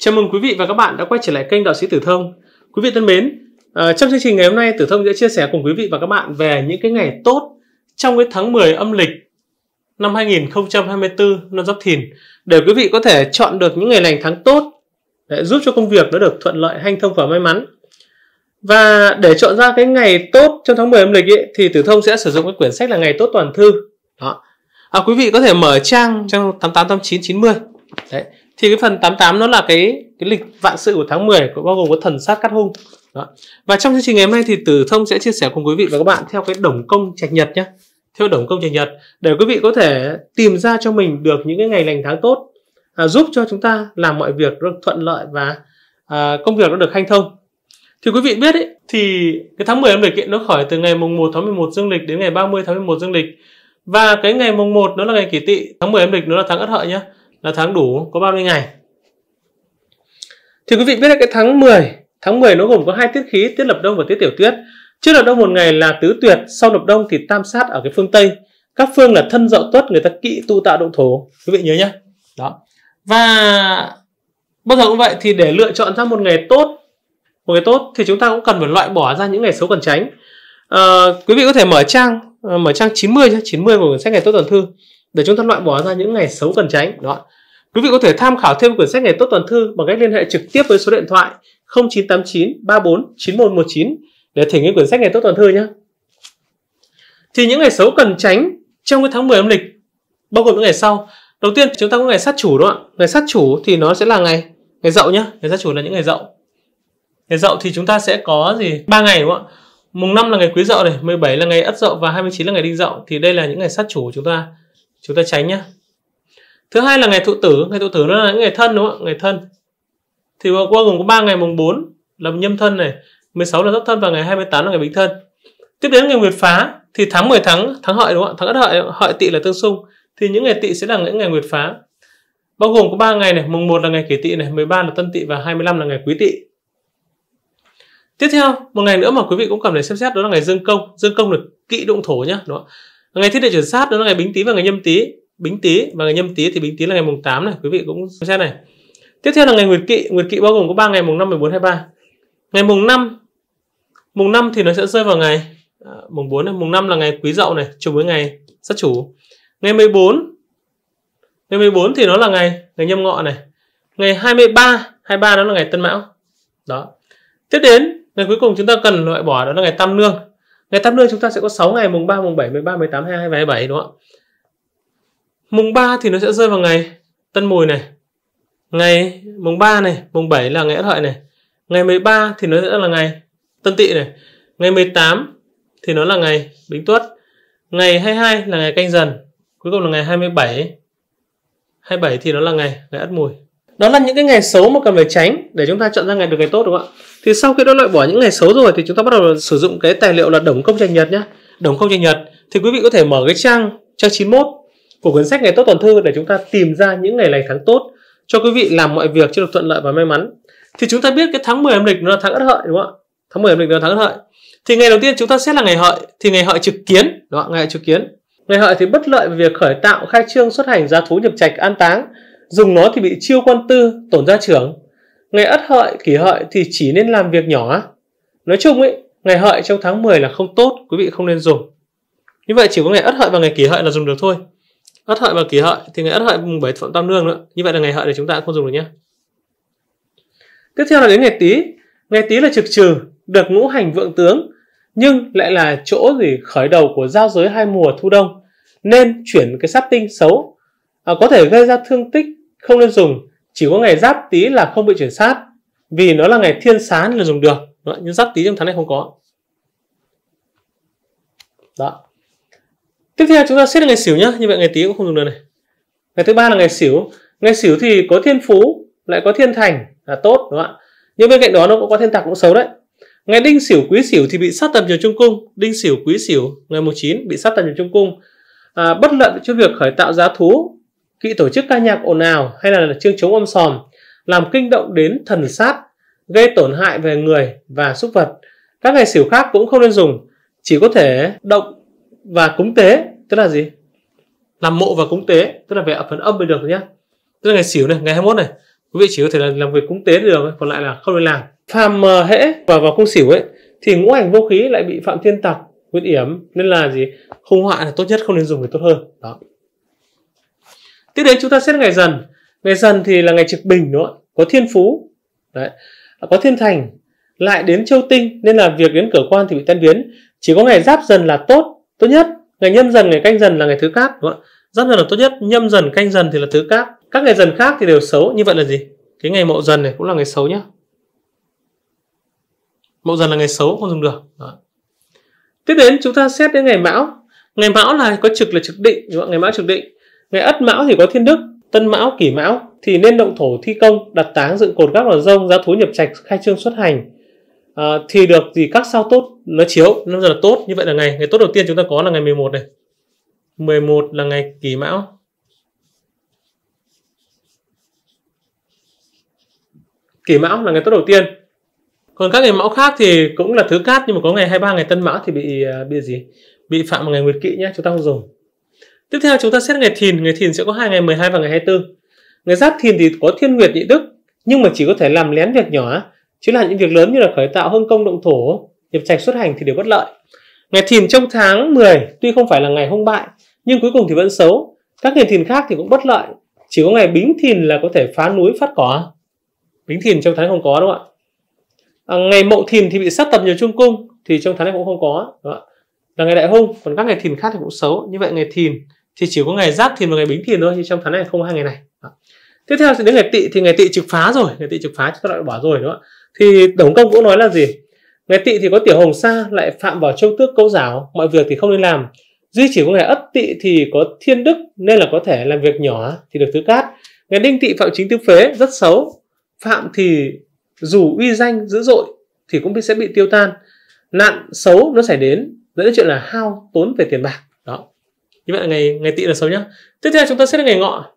Chào mừng quý vị và các bạn đã quay trở lại kênh Đạo sĩ Tử Thông. Quý vị thân mến, ờ, trong chương trình ngày hôm nay Tử Thông sẽ chia sẻ cùng quý vị và các bạn về những cái ngày tốt trong cái tháng 10 âm lịch năm 2024 năm Giáp Thìn để quý vị có thể chọn được những ngày lành tháng tốt để giúp cho công việc nó được thuận lợi, hanh thông và may mắn. Và để chọn ra cái ngày tốt trong tháng 10 âm lịch ấy, thì Tử Thông sẽ sử dụng cái quyển sách là Ngày Tốt Toàn Thư. Đó. À, quý vị có thể mở trang trong 888990. Đấy thì cái phần 88 nó là cái cái lịch vạn sự của tháng 10 cũng bao gồm có thần sát cắt hung đó. và trong chương trình ngày hôm nay thì tử thông sẽ chia sẻ cùng quý vị và các bạn theo cái đồng công trạch nhật nhé theo đồng công trạch nhật để quý vị có thể tìm ra cho mình được những cái ngày lành tháng tốt à, giúp cho chúng ta làm mọi việc được thuận lợi và à, công việc nó được hanh thông thì quý vị biết ấy, thì cái tháng 10 âm lịch kiện nó khởi từ ngày mùng 1 tháng 11 dương lịch đến ngày 30 tháng 11 dương lịch và cái ngày mùng 1 nó là ngày kỷ tỵ tháng 10 âm lịch nó là tháng ất hợi nhá là tháng đủ có 30 ngày. Thì quý vị biết là cái tháng 10, tháng 10 nó gồm có hai tiết khí, tiết lập đông và tiết tiểu tuyết. Trước lập đông một ngày là tứ tuyệt, sau lập đông thì tam sát ở cái phương Tây. Các phương là thân dậu tuất người ta kỵ tu tạo động thổ. Quý vị nhớ nhá. Đó. Và bao giờ cũng vậy thì để lựa chọn ra một ngày tốt, một ngày tốt thì chúng ta cũng cần phải loại bỏ ra những ngày xấu cần tránh. À, quý vị có thể mở trang ờ, mở trang 90 90 của sách ngày tốt tuần thư để chúng ta loại bỏ ra những ngày xấu cần tránh đó quý vị có thể tham khảo thêm quyển sách ngày tốt toàn thư bằng cách liên hệ trực tiếp với số điện thoại 0989 34 9119 để thỉnh những quyển sách ngày tốt toàn thư nhé thì những ngày xấu cần tránh trong cái tháng 10 âm lịch bao gồm những ngày sau đầu tiên chúng ta có ngày sát chủ đúng không ạ ngày sát chủ thì nó sẽ là ngày ngày dậu nhá ngày sát chủ là những ngày dậu ngày dậu thì chúng ta sẽ có gì ba ngày đúng không ạ mùng 5 là ngày quý dậu này 17 là ngày ất dậu và 29 là ngày đinh dậu thì đây là những ngày sát chủ của chúng ta chúng ta tránh nhá thứ hai là ngày thụ tử ngày thụ tử nó là những ngày thân đúng không ạ ngày thân thì qua gồm có ba ngày mùng 4 là nhâm thân này 16 là giáp thân và ngày 28 là ngày bình thân tiếp đến ngày nguyệt phá thì tháng 10 tháng tháng hợi đúng không ạ tháng ất hợi hợi tỵ là tương xung thì những ngày tỵ sẽ là những ngày nguyệt phá bao gồm có 3 ngày này mùng 1 là ngày kỷ tỵ này 13 là tân tỵ và 25 là ngày quý tỵ tiếp theo một ngày nữa mà quý vị cũng cần phải xem xét đó là ngày dương công dương công được kỵ đụng thổ nhá đúng không? ngày thiết địa chuyển sát đó là ngày bính tý và ngày nhâm tý bính tý và ngày nhâm tý thì bính tý là ngày mùng 8 này quý vị cũng xem này tiếp theo là ngày nguyệt kỵ nguyệt kỵ bao gồm có ba ngày mùng 5, 14, 23 ngày mùng 5 mùng 5 thì nó sẽ rơi vào ngày à, mùng 4 này mùng 5 là ngày quý dậu này trùng với ngày sát chủ ngày 14 ngày 14 thì nó là ngày ngày nhâm ngọ này ngày 23 23 đó là ngày tân mão đó tiếp đến ngày cuối cùng chúng ta cần loại bỏ đó là ngày tam nương Ngày tám đương chúng ta sẽ có 6 ngày mùng 3, mùng 7, 13, 18, 22 và 27 đúng không ạ? Mùng 3 thì nó sẽ rơi vào ngày Tân Mùi này. Ngày mùng 3 này, mùng 7 là ngày Ất Hợi này. Ngày 13 thì nó sẽ là ngày Tân Tỵ này. Ngày 18 thì nó là ngày Bính Tuất. Ngày 22 là ngày Canh Dần. Cuối cùng là ngày 27. 27 thì nó là ngày ngày Ất Mùi đó là những cái ngày xấu mà cần phải tránh để chúng ta chọn ra ngày được ngày tốt đúng không ạ thì sau khi đã loại bỏ những ngày xấu rồi thì chúng ta bắt đầu sử dụng cái tài liệu là đồng công tranh nhật nhé đồng công tranh nhật thì quý vị có thể mở cái trang trang 91 của cuốn sách ngày tốt tuần thư để chúng ta tìm ra những ngày lành tháng tốt cho quý vị làm mọi việc cho được thuận lợi và may mắn thì chúng ta biết cái tháng 10 âm lịch nó là tháng ất hợi đúng không ạ tháng 10 âm lịch là tháng ất hợi thì ngày đầu tiên chúng ta xét là ngày hợi thì ngày hợi trực kiến đúng đó ngày hợi trực kiến ngày hợi thì bất lợi về việc khởi tạo khai trương xuất hành giá thú nhập trạch an táng dùng nó thì bị chiêu quan tư, tổn gia trưởng. Ngày ất hợi, kỷ hợi thì chỉ nên làm việc nhỏ. Nói chung ấy, ngày hợi trong tháng 10 là không tốt, quý vị không nên dùng. Như vậy chỉ có ngày ất hợi và ngày kỷ hợi là dùng được thôi. Ất hợi và kỷ hợi thì ngày ất hợi mùng 7 thuận tam nương nữa. Như vậy là ngày hợi thì chúng ta cũng không dùng được nhé. Tiếp theo là đến ngày tý. Ngày tý là trực trừ, được ngũ hành vượng tướng, nhưng lại là chỗ gì khởi đầu của giao giới hai mùa thu đông nên chuyển cái sát tinh xấu à, có thể gây ra thương tích không nên dùng chỉ có ngày giáp tý là không bị chuyển sát vì nó là ngày thiên sán là dùng được đó, nhưng giáp tý trong tháng này không có đó tiếp theo chúng ta xét ngày xỉu nhá như vậy ngày tý cũng không dùng được này ngày thứ ba là ngày xỉu ngày xỉu thì có thiên phú lại có thiên thành là tốt đúng không ạ nhưng bên cạnh đó nó cũng có thiên tạc cũng xấu đấy ngày đinh xỉu quý xỉu thì bị sát tầm nhiều trung cung đinh xỉu quý xỉu ngày 19 bị sát tầm nhiều trung cung à, bất lợi cho việc khởi tạo giá thú kỵ tổ chức ca nhạc ồn ào hay là chương chống âm sòm, làm kinh động đến thần sát, gây tổn hại về người và súc vật. Các ngày xỉu khác cũng không nên dùng, chỉ có thể động và cúng tế, tức là gì? Làm mộ và cúng tế, tức là về ở phần âm mới được nhé. Tức là ngày xỉu này, ngày 21 này, quý vị chỉ có thể là làm việc cúng tế được, còn lại là không nên làm. Phàm hễ và vào cung xỉu ấy, thì ngũ hành vô khí lại bị phạm thiên tặc, nguyên yểm, nên là gì? Hung họa là tốt nhất không nên dùng thì tốt hơn. Đó tiếp đến chúng ta xét ngày dần ngày dần thì là ngày trực bình nữa có thiên phú đấy à, có thiên thành lại đến châu tinh nên là việc đến cửa quan thì bị tan biến chỉ có ngày giáp dần là tốt tốt nhất ngày nhâm dần ngày canh dần là ngày thứ cát đúng không ạ giáp dần là tốt nhất nhâm dần canh dần thì là thứ cát các ngày dần khác thì đều xấu như vậy là gì cái ngày mậu dần này cũng là ngày xấu nhá mậu dần là ngày xấu không dùng được Đó. tiếp đến chúng ta xét đến ngày mão ngày mão là có trực là trực định đúng không? ngày mão trực định ngày ất mão thì có thiên đức tân mão kỷ mão thì nên động thổ thi công đặt táng dựng cột các, vào rông giá thú nhập trạch khai trương xuất hành à, thì được gì các sao tốt nó chiếu nó giờ là tốt như vậy là ngày ngày tốt đầu tiên chúng ta có là ngày 11 này 11 là ngày kỷ mão kỷ mão là ngày tốt đầu tiên còn các ngày mão khác thì cũng là thứ cát nhưng mà có ngày 23 ngày tân mão thì bị ờ, bị gì bị phạm vào ngày nguyệt kỵ nhé chúng ta không dùng Tiếp theo chúng ta xét ngày thìn, ngày thìn sẽ có hai ngày 12 và ngày 24. Ngày giáp thìn thì có thiên nguyệt nhị đức, nhưng mà chỉ có thể làm lén việc nhỏ, chứ là những việc lớn như là khởi tạo hưng công động thổ, nhập trạch xuất hành thì đều bất lợi. Ngày thìn trong tháng 10 tuy không phải là ngày hung bại, nhưng cuối cùng thì vẫn xấu. Các ngày thìn khác thì cũng bất lợi, chỉ có ngày bính thìn là có thể phá núi phát cỏ. Bính thìn trong tháng không có đúng không ạ? À, ngày mậu thìn thì bị sát tập nhiều trung cung thì trong tháng này cũng không có đúng không ạ? Là ngày đại hung, còn các ngày thìn khác thì cũng xấu. Như vậy ngày thìn thì chỉ có ngày giáp thìn và ngày bính thìn thôi chứ trong tháng này không hai ngày này tiếp theo thì đến ngày tị thì ngày tị trực phá rồi ngày tị trực phá chúng ta đã bỏ rồi đúng không ạ thì tổng công cũng nói là gì ngày tị thì có tiểu hồng sa lại phạm vào châu tước câu giáo mọi việc thì không nên làm duy chỉ có ngày ất tị thì có thiên đức nên là có thể làm việc nhỏ thì được thứ cát ngày đinh tị phạm chính tứ phế rất xấu phạm thì dù uy danh dữ dội thì cũng sẽ bị tiêu tan nạn xấu nó xảy đến dẫn đến chuyện là hao tốn về tiền bạc như vậy là ngày ngày tỵ là xấu nhá tiếp theo chúng ta sẽ là ngày ngọ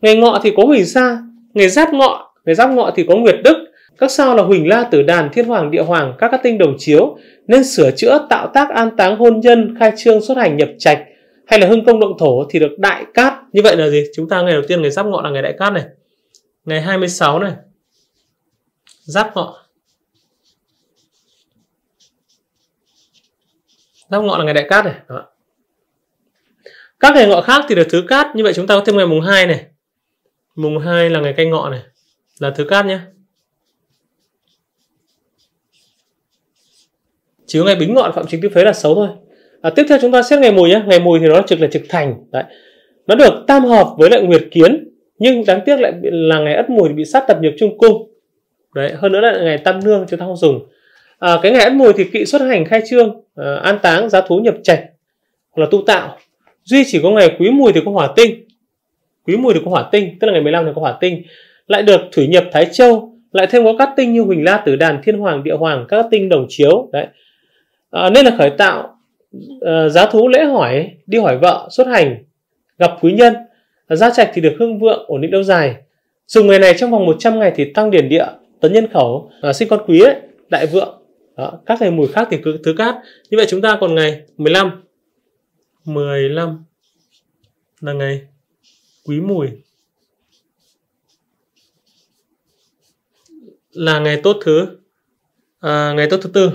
ngày ngọ thì có huỳnh sa ngày giáp ngọ ngày giáp ngọ thì có nguyệt đức các sao là huỳnh la tử đàn thiên hoàng địa hoàng các các tinh đồng chiếu nên sửa chữa tạo tác an táng hôn nhân khai trương xuất hành nhập trạch hay là hưng công động thổ thì được đại cát như vậy là gì chúng ta ngày đầu tiên ngày giáp ngọ là ngày đại cát này ngày 26 này giáp ngọ giáp ngọ là ngày đại cát này Đó. Các ngày ngọ khác thì được thứ cát, như vậy chúng ta có thêm ngày mùng 2 này. Mùng 2 là ngày canh ngọ này, là thứ cát nhé. Chỉ có ngày bính ngọ phạm chính tiêu phế là xấu thôi. À, tiếp theo chúng ta xét ngày mùi nhé, ngày mùi thì nó trực là trực thành. Đấy. Nó được tam hợp với lại nguyệt kiến, nhưng đáng tiếc lại là ngày ất mùi bị sát tập nghiệp trung cung. Đấy, hơn nữa là ngày tam nương chúng ta không dùng. À, cái ngày ất mùi thì kỵ xuất hành khai trương, à, an táng, giá thú nhập trạch, hoặc là tu tạo duy chỉ có ngày quý mùi thì có hỏa tinh quý mùi thì có hỏa tinh tức là ngày 15 thì có hỏa tinh lại được thủy nhập thái châu lại thêm có các tinh như huỳnh la tử đàn thiên hoàng địa hoàng các tinh đồng chiếu đấy à, nên là khởi tạo à, giá thú lễ hỏi đi hỏi vợ xuất hành gặp quý nhân à, gia trạch thì được hưng vượng ổn định lâu dài dùng ngày này trong vòng 100 ngày thì tăng điển địa tấn nhân khẩu à, sinh con quý ấy, đại vượng đó, các ngày mùi khác thì cứ thứ cát như vậy chúng ta còn ngày 15 15 là ngày Quý Mùi. Là ngày tốt thứ à, ngày tốt thứ tư.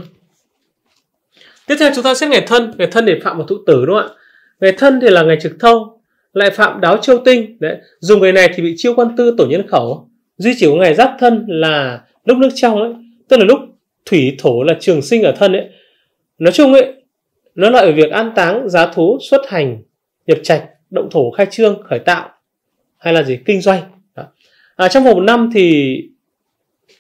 Tiếp theo chúng ta xét ngày thân, ngày thân để phạm một thụ tử đúng không ạ? Ngày thân thì là ngày trực thâu, lại phạm đáo châu tinh. Đấy, dùng ngày này thì bị chiêu quan tư tổ nhân khẩu. Duy chỉ có ngày giáp thân là lúc nước trong ấy, tức là lúc thủy thổ là trường sinh ở thân ấy. Nói chung ấy, nó loại ở việc an táng, giá thú, xuất hành, nhập trạch, động thổ, khai trương, khởi tạo hay là gì kinh doanh. Đó. À, trong vòng một năm thì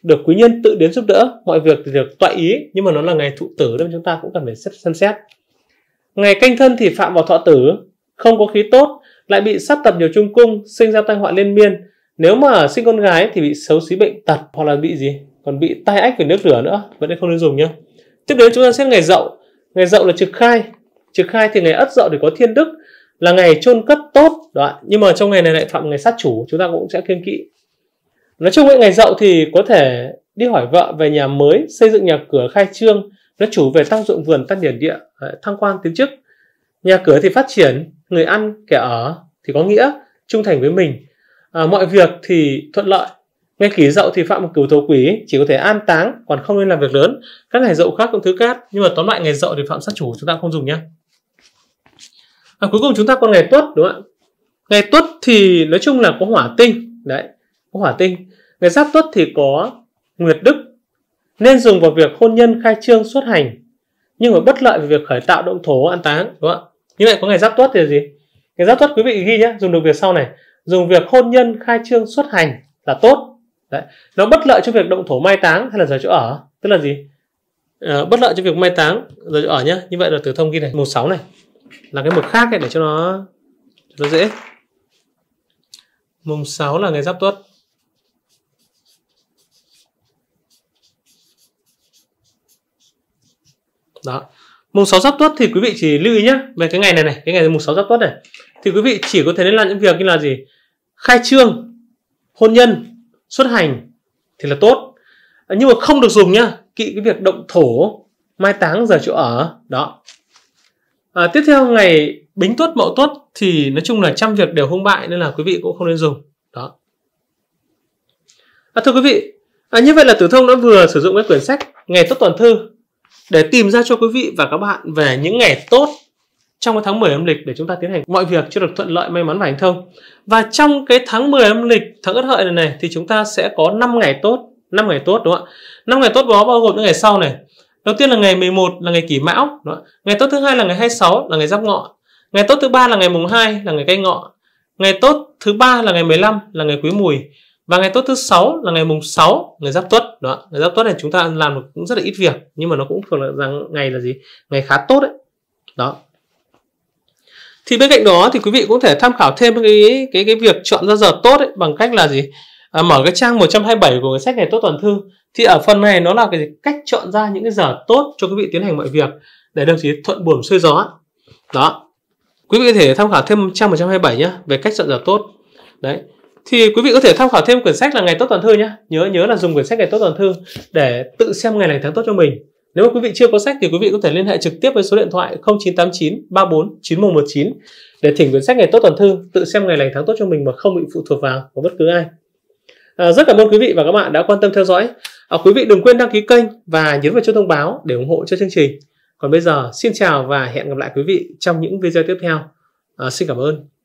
được quý nhân tự đến giúp đỡ, mọi việc thì được tọa ý nhưng mà nó là ngày thụ tử nên chúng ta cũng cần phải xem xét. Ngày canh thân thì phạm vào thọ tử, không có khí tốt, lại bị sát tập nhiều trung cung, sinh ra tai họa liên miên. Nếu mà sinh con gái thì bị xấu xí bệnh tật hoặc là bị gì? Còn bị tai ách về nước lửa nữa, vẫn không nên dùng nhé. Tiếp đến chúng ta xét ngày dậu ngày dậu là trực khai trực khai thì ngày ất dậu để có thiên đức là ngày chôn cất tốt đó nhưng mà trong ngày này lại phạm ngày sát chủ chúng ta cũng sẽ kiên kỵ nói chung ấy, ngày dậu thì có thể đi hỏi vợ về nhà mới xây dựng nhà cửa khai trương nó chủ về tăng dụng vườn tăng điển địa thăng quan tiến chức nhà cửa thì phát triển người ăn kẻ ở thì có nghĩa trung thành với mình à, mọi việc thì thuận lợi ngày kỷ dậu thì phạm một cửu thổ quỷ chỉ có thể an táng còn không nên làm việc lớn. Các ngày dậu khác cũng thứ cát nhưng mà tóm lại ngày dậu thì phạm sát chủ chúng ta không dùng nhé. À, cuối cùng chúng ta còn ngày tuất đúng không ạ? Ngày tuất thì nói chung là có hỏa tinh đấy, có hỏa tinh. Ngày giáp tuất thì có nguyệt đức nên dùng vào việc hôn nhân khai trương xuất hành nhưng mà bất lợi về việc khởi tạo động thổ an táng đúng không ạ? Như vậy có ngày giáp tuất thì là gì? Ngày giáp tuất quý vị ghi nhé dùng được việc sau này dùng việc hôn nhân khai trương xuất hành là tốt đấy nó bất lợi cho việc động thổ mai táng hay là rời chỗ ở tức là gì à, bất lợi cho việc mai táng rời chỗ ở nhá như vậy là từ thông ghi này mục 6 này là cái mục khác để cho nó cho nó dễ mùng 6 là ngày giáp tuất đó mùng 6 giáp tuất thì quý vị chỉ lưu ý nhé về cái ngày này này cái ngày mùng 6 giáp tuất này thì quý vị chỉ có thể nên làm những việc như là gì khai trương hôn nhân xuất hành thì là tốt nhưng mà không được dùng nhá kỵ cái việc động thổ mai táng giờ chỗ ở đó à, tiếp theo ngày bính tuất mậu tuất thì nói chung là trăm việc đều hung bại nên là quý vị cũng không nên dùng đó à, thưa quý vị à, như vậy là tử thông đã vừa sử dụng cái quyển sách ngày tốt toàn thư để tìm ra cho quý vị và các bạn về những ngày tốt trong cái tháng 10 âm lịch để chúng ta tiến hành mọi việc cho được thuận lợi may mắn và hành thông và trong cái tháng 10 âm lịch tháng ất hợi này này thì chúng ta sẽ có 5 ngày tốt 5 ngày tốt đúng không ạ 5 ngày tốt đó bao gồm những ngày sau này đầu tiên là ngày 11 là ngày kỷ mão đúng không? ngày tốt thứ hai là ngày 26 là ngày giáp ngọ ngày tốt thứ ba là ngày mùng 2 là ngày canh ngọ ngày tốt thứ ba là ngày 15 là ngày quý mùi và ngày tốt thứ sáu là ngày mùng 6 ngày giáp tuất đó ngày giáp tuất này chúng ta làm được cũng rất là ít việc nhưng mà nó cũng thường là rằng ngày là gì ngày khá tốt đấy đó thì bên cạnh đó thì quý vị cũng thể tham khảo thêm cái cái cái việc chọn ra giờ tốt ấy, bằng cách là gì à, mở cái trang 127 của cái sách ngày tốt toàn thư thì ở phần này nó là cái cách chọn ra những cái giờ tốt cho quý vị tiến hành mọi việc để đồng chí thuận buồm xuôi gió đó quý vị có thể tham khảo thêm trang 127 nhé về cách chọn giờ tốt đấy thì quý vị có thể tham khảo thêm quyển sách là ngày tốt toàn thư nhé nhớ nhớ là dùng quyển sách ngày tốt toàn thư để tự xem ngày lành tháng tốt cho mình nếu mà quý vị chưa có sách thì quý vị có thể liên hệ trực tiếp với số điện thoại 0989 34 9119 để thỉnh quyển sách Ngày Tốt Toàn Thư, tự xem ngày lành tháng tốt cho mình mà không bị phụ thuộc vào của bất cứ ai. À, rất cảm ơn quý vị và các bạn đã quan tâm theo dõi. À, quý vị đừng quên đăng ký kênh và nhấn vào chuông thông báo để ủng hộ cho chương trình. Còn bây giờ, xin chào và hẹn gặp lại quý vị trong những video tiếp theo. À, xin cảm ơn.